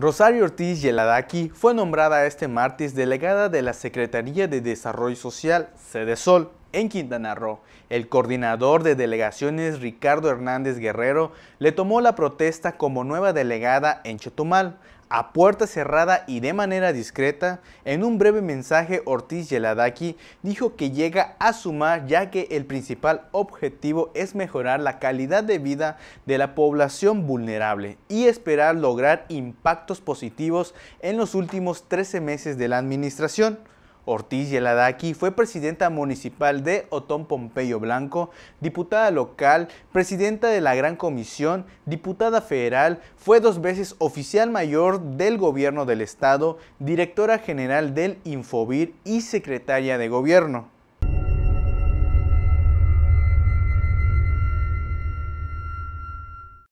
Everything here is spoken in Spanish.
Rosario Ortiz Yeladaki fue nombrada este martes delegada de la Secretaría de Desarrollo Social, Sede Sol, en Quintana Roo. El coordinador de delegaciones Ricardo Hernández Guerrero le tomó la protesta como nueva delegada en Chetumal. A puerta cerrada y de manera discreta, en un breve mensaje Ortiz Yeladaki dijo que llega a sumar ya que el principal objetivo es mejorar la calidad de vida de la población vulnerable y esperar lograr impactos positivos en los últimos 13 meses de la administración. Ortiz Yeladaki fue presidenta municipal de Otón Pompeyo Blanco, diputada local, presidenta de la Gran Comisión, diputada federal, fue dos veces oficial mayor del gobierno del estado, directora general del Infobir y secretaria de gobierno.